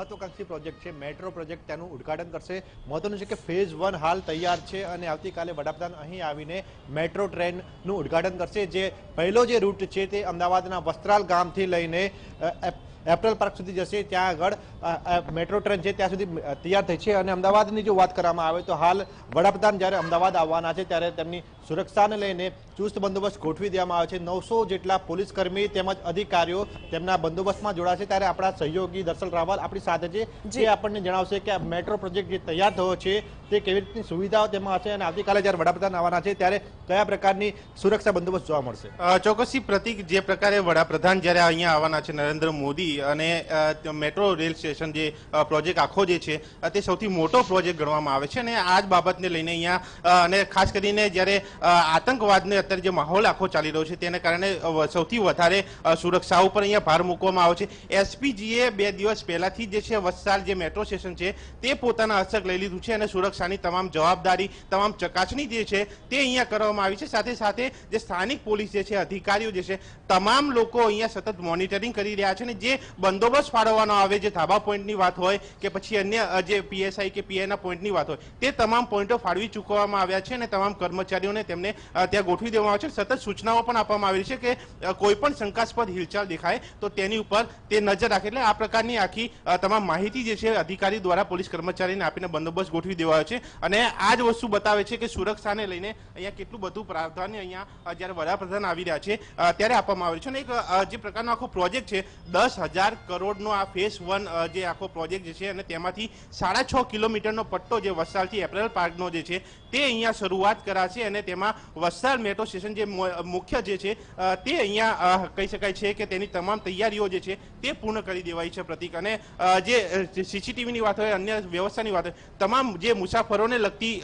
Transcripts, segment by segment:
મહત્વકાંક્ષી project છે metro project તેનું ઉદઘાટન કરશે મહત્વનું છે કે ફેઝ વન હાલ તૈયાર છે અને આવતીકાલે વડાપ્રધાન અહીં આવીને મેટ્રો ટ્રેનનું ઉદઘાટન કરશે જે પહેલો જે રૂટ છે તે અમદાવાદના વસ્ત્રાલ ગામથી લઈને એપરલ પાર્ક સુધી જશે ત્યાં આગળ મેટ્રો ટ્રેન છે ત્યાં સુધી તૈયાર થઈ છે અને અમદાવાદની જો વાત કરવામાં આવે તો હાલ વડાપ્રધાન જ્યારે અમદાવાદ આવવાના છે ત્યારે તેમની સુરક્ષાને લઈને ચુસ્ત બંદોબસ્ત ગોઠવી દેવામાં આવે છે નવસો જેટલા પોલીસકર્મી તેમજ અધિકારીઓ તેમના બંદોબસ્તમાં જોડાશે ત્યારે આપણા સહયોગી દર્શન રાવલ આપણી સાથે છે જે આપણને જણાવશે કે આ મેટ્રો પ્રોજેક્ટ જે તૈયાર થયો છે તે કેવી રીતની સુવિધાઓ તેમાં હશે અને આવતીકાલે જ્યારે વડાપ્રધાન આવવાના છે ત્યારે કયા પ્રકારની સુરક્ષા બંદોબસ્ત જોવા મળશે ચોક્કસથી પ્રતિક જે પ્રકારે વડાપ્રધાન જ્યારે અહીંયા આવવાના છે નરેન્દ્ર મોદી અને મેટ્રો રેલ સ્ટેશન કોર્પોરેશન જે પ્રોજેક્ટ આખો જે છે તે સૌથી મોટો પ્રોજેક્ટ ગણવામાં આવે છે અને આ જ બાબતને લઈને અહીંયા અને ખાસ કરીને જ્યારે આતંકવાદને અત્યારે જે માહોલ આખો ચાલી રહ્યો છે તેના કારણે સૌથી વધારે સુરક્ષા ઉપર અહીંયા ભાર મૂકવામાં આવે છે એસપીજીએ બે દિવસ પહેલાથી જે છે વત્સાલ જે મેટ્રો સ્ટેશન છે તે પોતાના હસ્તક લઈ લીધું છે અને સુરક્ષાની તમામ જવાબદારી તમામ ચકાસણી જે છે તે અહીંયા કરવામાં આવી છે સાથે સાથે જે સ્થાનિક પોલીસ જે છે અધિકારીઓ જે છે તમામ લોકો અહીંયા સતત મોનિટરિંગ કરી રહ્યા છે અને જે બંદોબસ્ત ફાળવવાનો આવે જે ધાબા પોઈન્ટની વાત હોય કે પછી અન્ય જે પીએસઆઈ કે પીઆઈના પોઈન્ટની વાત હોય તે તમામ પોઈન્ટો ફાળવી ચૂકવવામાં આવ્યા છે અને તમામ કર્મચારીઓને તેમને ત્યાં ગોઠવી દેવામાં આવે છે સતત સૂચનાઓ પણ આપવામાં આવેલી છે કે કોઈ પણ શંકાસ્પદ હિલચાલ દેખાય તો તેની ઉપર તે નજર રાખે એટલે આ પ્રકારની આખી તમામ માહિતી જે છે અધિકારી દ્વારા પોલીસ કર્મચારીને આપીને બંદોબસ્ત ગોઠવી દેવાયો છે અને આ જ વસ્તુ બતાવે છે કે સુરક્ષાને લઈને અહીંયા કેટલું બધું પ્રાવધાન અહીંયા જ્યારે વડાપ્રધાન આવી રહ્યા છે ત્યારે આપવામાં આવ્યું છે અને એક જે પ્રકારનો આખો પ્રોજેક્ટ છે દસ હજાર કરોડનો આ ફેઝ વન જે આખો પ્રોજેક્ટ જે છે અને તેમાંથી સાડા છ કિલોમીટરનો પટ્ટો જે વસ્ત્રાલથી એપ્રેલ પાર્કનો જે છે તે અહીંયા શરૂઆત કરાશે અને તેમાં વસ્ત્રાલ મેટ્રો સ્ટેશન જે મુખ્ય જે છે તે અહીંયા કહી શકાય છે કે તેની તમામ તૈયારીઓ જે છે તે પૂર્ણ કરી દેવાઈ છે પ્રતિક અને જે સીસીટીવીની વાત હોય અન્ય વ્યવસ્થાની વાત હોય તમામ જે મુસાફરોને લગતી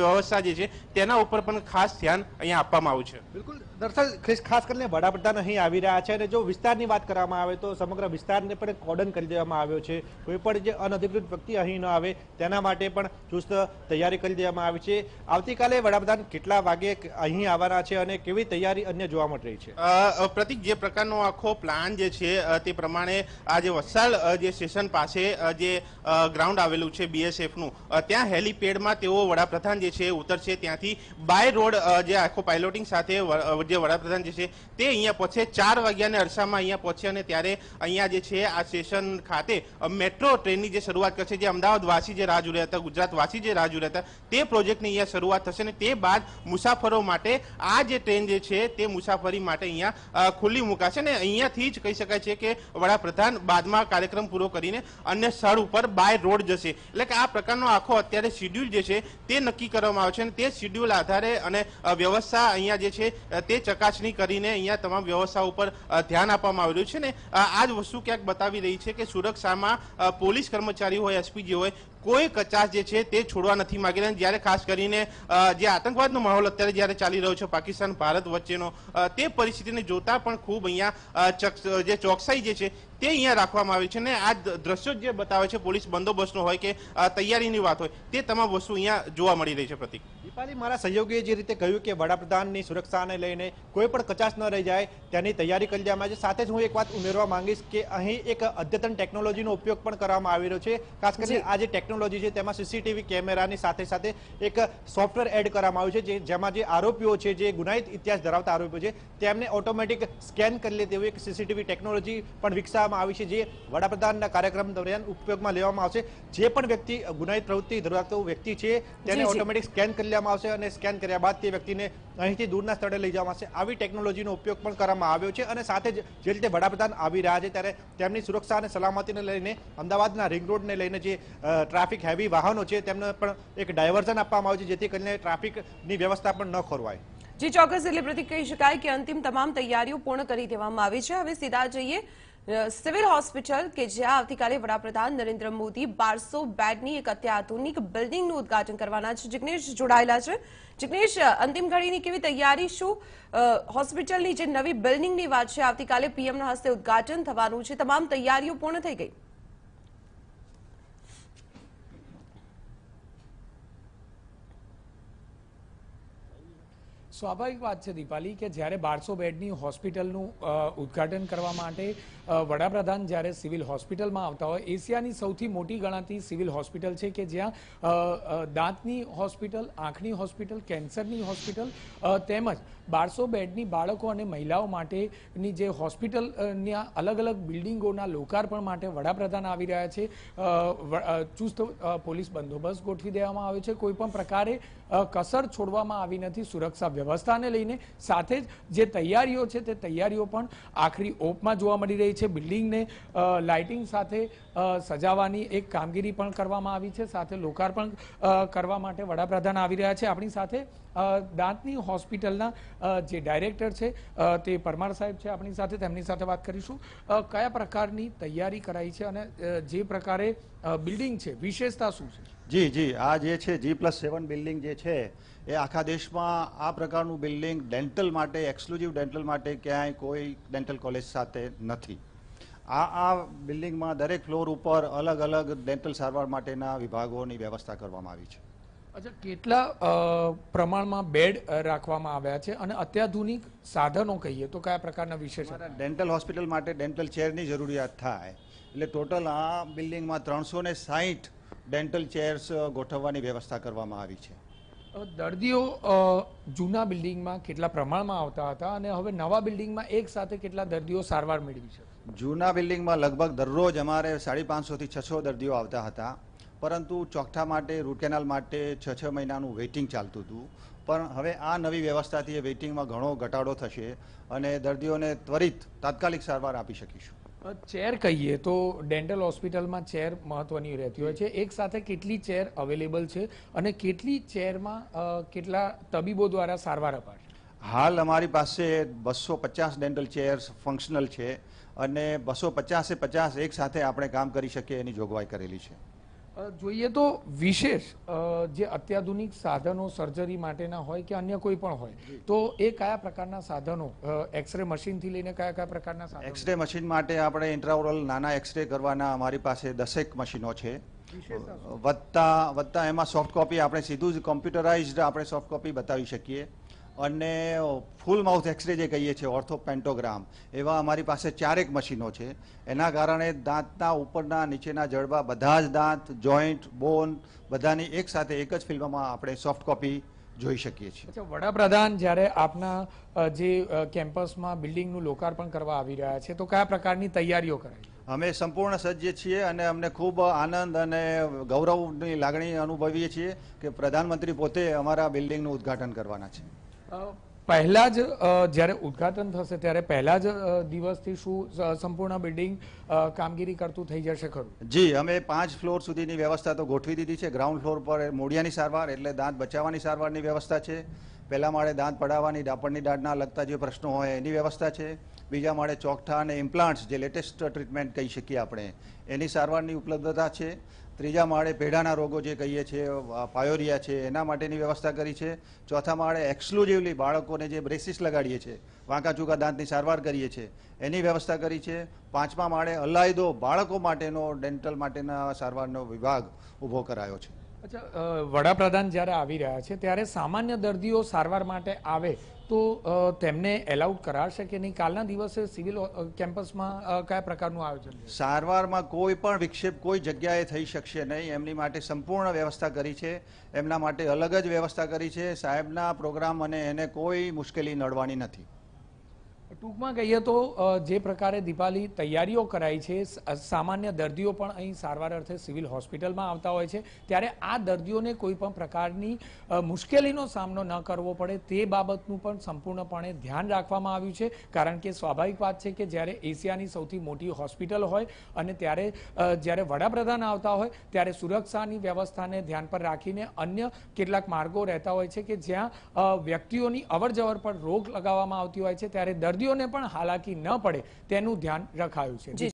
વ્યવસ્થા જે છે તેના ઉપર પણ ખાસ ધ્યાન અહીંયા આપવામાં આવ્યું છે બિલકુલ દર્શક ખાસ કરીને વડાપ્રધાન અહીં આવી રહ્યા છે અને જો વિસ્તારની વાત કરવામાં આવે તો સમગ્ર વિસ્તારને પણ કોર્ડન કરી દેવામાં આવ્યો છે છે કોઈપણ જે અનધિકૃત વ્યક્તિ અહીં ન આવે તેના માટે પણ ચુસ્ત તૈયારી કરી દેવામાં આવી છે આવતીકાલે વડાપ્રધાન કેટલા વાગે અહીં આવવાના છે અને કેવી તૈયારી અન્ય જોવા મળી રહી છે પ્રતિક જે પ્રકારનો આખો પ્લાન જે છે તે પ્રમાણે આજે વત્સાલ જે સ્ટેશન પાસે જે ગ્રાઉન્ડ આવેલું છે બીએસએફનું ત્યાં હેલીપેડમાં તેઓ વડાપ્રધાન જે છે ઉતરશે ત્યાંથી બાય રોડ જે આખો પાઇલોટિંગ સાથે જે વડાપ્રધાન જે છે તે અહીંયા પહોંચે ચાર વાગ્યાને અરસામાં અહીંયા પહોંચે અને ત્યારે અહીંયા જે છે આ સ્ટેશન ખાતે મેટ્રો ટ્રેનની જે શરૂઆત કરશે જે અમદાવાદ વાસી જે રાહ જોડ્યા હતા ગુજરાતવાસી જે રાહ જોડ્યા હતા તે પ્રોજેક્ટની અહીંયા શરૂઆત થશે અને તે બાદ મુસાફરો માટે આ જે ટ્રેન જે છે તે મુસાફરી માટે અહીંયા ખુલ્લી મુકાશે ને અહીંયાથી જ કહી શકાય છે કે વડાપ્રધાન બાદમાં કાર્યક્રમ પૂરો કરીને અન્ય સ્થળ ઉપર બાય રોડ જશે એટલે કે આ પ્રકારનો આખો અત્યારે શિડ્યુલ જે છે તે નક્કી કરવામાં આવે છે અને તે શિડ્યુલ આધારે અને વ્યવસ્થા અહીંયા જે છે તે ચકાસણી કરીને અહીંયા તમામ વ્યવસ્થા ઉપર ધ્યાન આપવામાં આવી રહ્યું છે ને આ જ વસ્તુ ક્યાંક બતાવી રહી છે કે સુરક્ષામાં જેમાં પોલીસ કર્મચારી હોય એસપીજી હોય કોઈ કચાસ જે છે તે છોડવા નથી માગી રહ્યા જ્યારે ખાસ કરીને જે આતંકવાદનો માહોલ અત્યારે જ્યારે ચાલી રહ્યો છે પાકિસ્તાન ભારત વચ્ચેનો તે પરિસ્થિતિને જોતા પણ ખૂબ અહીંયા જે ચોકસાઈ જે છે તે અહીંયા રાખવામાં આવી છે ને આ દ્રશ્યો જે બતાવે છે પોલીસ બંદોબસ્તનો હોય કે તૈયારીની વાત હોય તે તમામ વસ્તુ અહીંયા જોવા મળી રહી છે પ્રતિક દીપાલી મારા સહયોગીએ જે રીતે કહ્યું કે વડાપ્રધાનની સુરક્ષાને લઈને કોઈ પણ કચાશ ન રહી જાય તેની તૈયારી કરી દેવામાં આવે છે સાથે જ હું એક વાત ઉમેરવા માંગીશ કે અહીં એક અદ્યતન ટેકનોલોજીનો ઉપયોગ પણ કરવામાં આવી રહ્યો છે ખાસ કરીને આ જે ટેકનોલોજી છે તેમાં સીસીટીવી કેમેરાની સાથે સાથે એક સોફ્ટવેર એડ કરવામાં આવ્યું છે જેમાં જે આરોપીઓ છે જે ગુનાહિત ઇતિહાસ ધરાવતા આરોપીઓ છે તેમને ઓટોમેટિક સ્કેન કરી લે તેવું એક સીસીટીવી ટેકનોલોજી પણ વિકસાવ કરવામાં આવી છે જે વડાપ્રધાનના કાર્યક્રમ દરમિયાન ઉપયોગમાં લેવામાં આવશે જે પણ વ્યક્તિ ગુનાહિત પ્રવૃત્તિ ધરાવતો વ્યક્તિ છે તેને ઓટોમેટિક સ્કેન કરી લેવામાં આવશે અને સ્કેન કર્યા બાદ તે વ્યક્તિને અહીંથી દૂરના સ્થળે લઈ જવામાં આવશે આવી ટેકનોલોજીનો ઉપયોગ પણ કરવામાં આવ્યો છે અને સાથે જે રીતે વડાપ્રધાન આવી રહ્યા છે ત્યારે તેમની સુરક્ષા અને સલામતીને લઈને અમદાવાદના રિંગ રોડને લઈને જે ટ્રાફિક હેવી વાહનો છે તેમને પણ એક ડાયવર્ઝન આપવામાં આવ્યું છે જેથી કરીને ટ્રાફિકની વ્યવસ્થા પણ ન ખોરવાય જે ચોક્કસ એટલે પ્રતિક કહી શકાય કે અંતિમ તમામ તૈયારીઓ પૂર્ણ કરી દેવામાં આવી છે હવે સીધા જઈએ સિવિલ હોસ્પિટલ કે જ્યાં આવતીકાલે વડાપ્રધાન નરેન્દ્ર મોદી બારસો બેડની એક અત્યાધુનિક બિલ્ડિંગનું ઉદઘાટન કરવાના છે જિગ્નેશ જોડાયેલા છે જિગ્નેશ અંતિમ ઘડીની કેવી તૈયારી શું હોસ્પિટલની જે નવી બિલ્ડિંગની વાત છે આવતીકાલે પીએમના હસ્તે ઉદઘાટન થવાનું છે તમામ તૈયારીઓ પૂર્ણ થઈ ગઈ સ્વાભાવિક વાત છે દીપાલી કે જ્યારે બારસો બેડની હોસ્પિટલનું ઉદ્ઘાટન કરવા માટે વડાપ્રધાન જ્યારે સિવિલ હોસ્પિટલમાં આવતા હોય એશિયાની સૌથી મોટી ગણાતી સિવિલ હોસ્પિટલ છે કે જ્યાં દાંતની હોસ્પિટલ આંખની હોસ્પિટલ કેન્સરની હોસ્પિટલ તેમજ બારસો બેડની બાળકો અને મહિલાઓ માટેની જે હોસ્પિટલના અલગ અલગ બિલ્ડિંગોના લોકાર્પણ માટે વડાપ્રધાન આવી રહ્યા છે ચુસ્ત પોલીસ બંદોબસ્ત ગોઠવી દેવામાં આવ્યો છે કોઈ પણ પ્રકારે કસર છોડવામાં આવી નથી સુરક્ષા વ્યવસ્થા વ્યવસ્થાને લઈને સાથે જ જે તૈયારીઓ છે તે તૈયારીઓ પણ આખરી ઓપમાં જોવા મળી રહી છે બિલ્ડિંગને લાઇટિંગ સાથે સજાવવાની એક કામગીરી પણ કરવામાં આવી છે સાથે લોકાર્પણ કરવા માટે વડાપ્રધાન આવી રહ્યા છે આપણી સાથે દાંતની હોસ્પિટલના જે ડાયરેક્ટર છે તે પરમાર સાહેબ છે આપણી સાથે તેમની સાથે વાત કરીશું કયા પ્રકારની તૈયારી કરાઈ છે અને જે પ્રકારે બિલ્ડિંગ છે વિશેષતા શું છે જી જી આ જે છે જી પ્લસ સેવન બિલ્ડિંગ જે છે એ આખા દેશમાં આ પ્રકારનું બિલ્ડિંગ ડેન્ટલ માટે એક્સક્લુઝિવ ડેન્ટલ માટે ક્યાંય કોઈ ડેન્ટલ કોલેજ સાથે નથી આ આ બિલ્ડિંગમાં દરેક ફ્લોર ઉપર અલગ અલગ ડેન્ટલ સારવાર માટેના વિભાગોની વ્યવસ્થા કરવામાં આવી છે અચ્છા કેટલા પ્રમાણમાં બેડ રાખવામાં આવ્યા છે અને અત્યાધુનિક સાધનો કહીએ તો કયા પ્રકારના વિશેષ ડેન્ટલ હોસ્પિટલ માટે ડેન્ટલ ચેરની જરૂરિયાત થાય એટલે ટોટલ આ બિલ્ડિંગમાં ત્રણસો ને સાહીઠ ડેન્ટલ ચેર્સ ગોઠવવાની વ્યવસ્થા કરવામાં આવી છે દર્દીઓ જૂના બિલ્ડિંગમાં કેટલા પ્રમાણમાં આવતા હતા અને હવે નવા બિલ્ડિંગમાં એક સાથે કેટલા દર્દીઓ સારવાર મેળવી છે જૂના બિલ્ડિંગમાં લગભગ દરરોજ અમારે સાડી પાંચસોથી છસો દર્દીઓ આવતા હતા પરંતુ ચોકઠા માટે રૂટ કેનાલ માટે છ છ મહિનાનું વેઇટિંગ ચાલતું હતું પણ હવે આ નવી વ્યવસ્થાથી વેઇટિંગમાં ઘણો ઘટાડો થશે અને દર્દીઓને ત્વરિત તાત્કાલિક સારવાર આપી શકીશું ચેર કહીએ તો ડેન્ટલ હોસ્પિટલમાં ચેર મહત્વની રહેતી હોય છે એક સાથે કેટલી ચેર અવેલેબલ છે અને કેટલી ચેરમાં કેટલા તબીબો દ્વારા સારવાર અપાશે હાલ અમારી પાસે બસો પચાસ ડેન્ટલ ચેર્સ ફંક્શનલ છે અને બસો પચાસે પચાસ એક સાથે આપણે કામ કરી શકીએ એની જોગવાઈ કરેલી છે જોઈએ તો વિશેષ જે અત્યાધુનિક સાધનો સર્જરી માટેના હોય કે અન્ય કોઈ પણ હોય તો એ કયા પ્રકારના સાધનો એક્સરે મશીનથી લઈને કયા કયા પ્રકારના એક્સરે મશીન માટે આપણે ઇન્ટ્રાઓરલ નાના એક્સરે કરવાના અમારી પાસે દસેક મશીનો છે વત્તા વત્તા એમાં સોફ્ટ કોપી આપણે સીધું જ કોમ્પ્યુટરાઇઝડ આપણે સોફ્ટ કોપી બતાવી શકીએ અને ફૂલ માઉથ એક્સરે જે કહીએ છીએ ઓર્થોપેન્ટોગ્રામ એવા અમારી પાસે ચારેક મશીનો છે એના કારણે દાંતના ઉપરના નીચેના જડબા બધા જ દાંત જોઈન્ટ બોન બધાની એક સાથે એક જ ફિલ્મમાં આપણે સોફ્ટ કોપી જોઈ શકીએ છીએ વડાપ્રધાન જ્યારે આપના જે કેમ્પસમાં બિલ્ડિંગનું લોકાર્પણ કરવા આવી રહ્યા છે તો કયા પ્રકારની તૈયારીઓ કરાય અમે સંપૂર્ણ સજ્જ છીએ અને અમને ખૂબ આનંદ અને ગૌરવની લાગણી અનુભવીએ છીએ કે પ્રધાનમંત્રી પોતે અમારા બિલ્ડિંગનું ઉદ્ઘાટન કરવાના છે પહેલા જ જ્યારે ઉદઘાટન થશે ત્યારે પહેલા જ દિવસથી શું સંપૂર્ણ બિલ્ડિંગ કામગીરી કરતું થઈ જશે ખરું જી અમે પાંચ ફ્લોર સુધીની વ્યવસ્થા તો ગોઠવી દીધી છે ગ્રાઉન્ડ ફ્લોર પર મોડિયાની સારવાર એટલે દાંત બચાવવાની સારવારની વ્યવસ્થા છે પહેલા માળે દાંત પડાવવાની દાપણની દાઢના લગતા જે પ્રશ્નો હોય એની વ્યવસ્થા છે બીજા માળે ચોકઠા અને ઇમ્પ્લાન્ટ્સ જે લેટેસ્ટ ટ્રીટમેન્ટ કહી શકીએ આપણે એની સારવારની ઉપલબ્ધતા છે ત્રીજા માળે પેઢાના રોગો જે કહીએ છીએ પાયોરિયા છે એના માટેની વ્યવસ્થા કરી છે ચોથા માળે એક્સક્લુઝિવલી બાળકોને જે બ્રેસિસ લગાડીએ છીએ વાંકા ચૂકા દાંતની સારવાર કરીએ છીએ એની વ્યવસ્થા કરી છે પાંચમા માળે અલાયદો બાળકો માટેનો ડેન્ટલ માટેના સારવારનો વિભાગ ઊભો કરાયો છે અચ્છા વડાપ્રધાન જ્યારે આવી રહ્યા છે ત્યારે સામાન્ય દર્દીઓ સારવાર માટે આવે તો તેમને એલાઉડ કરાશે કે નહીં કાલના દિવસે સિવિલ કેમ્પસમાં કયા પ્રકારનું આયોજન સારવારમાં કોઈ પણ વિક્ષેપ કોઈ જગ્યાએ થઈ શકશે નહીં એમની માટે સંપૂર્ણ વ્યવસ્થા કરી છે એમના માટે અલગ જ વ્યવસ્થા કરી છે સાહેબના પ્રોગ્રામ અને એને કોઈ મુશ્કેલી નડવાની નથી ટૂંકમાં કહીએ તો જે પ્રકારે દીપાલી તૈયારીઓ કરાઈ છે સામાન્ય દર્દીઓ પણ અહીં સારવાર અર્થે સિવિલ હોસ્પિટલમાં આવતા હોય છે ત્યારે આ દર્દીઓને કોઈ પણ પ્રકારની મુશ્કેલીનો સામનો ન કરવો પડે તે બાબતનું પણ સંપૂર્ણપણે ધ્યાન રાખવામાં આવ્યું છે કારણ કે સ્વાભાવિક વાત છે કે જ્યારે એશિયાની સૌથી મોટી હોસ્પિટલ હોય અને ત્યારે જ્યારે વડાપ્રધાન આવતા હોય ત્યારે સુરક્ષાની વ્યવસ્થાને ધ્યાન પર રાખીને અન્ય કેટલાક માર્ગો રહેતા હોય છે કે જ્યાં વ્યક્તિઓની અવરજવર પર રોક લગાવવામાં આવતી હોય છે ત્યારે દર્દી દર્દીઓને પણ હાલાકી ન પડે તેનું ધ્યાન રખાયું છે